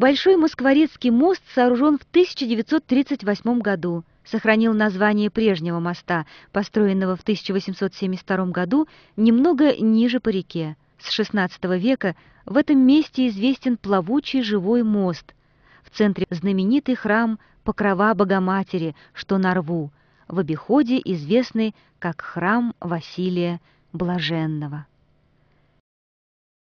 Большой Москворецкий мост сооружен в 1938 году, сохранил название прежнего моста, построенного в 1872 году немного ниже по реке. С XVI века в этом месте известен плавучий живой мост. В центре знаменитый храм Покрова Богоматери, что на рву, в обиходе известный как храм Василия Блаженного.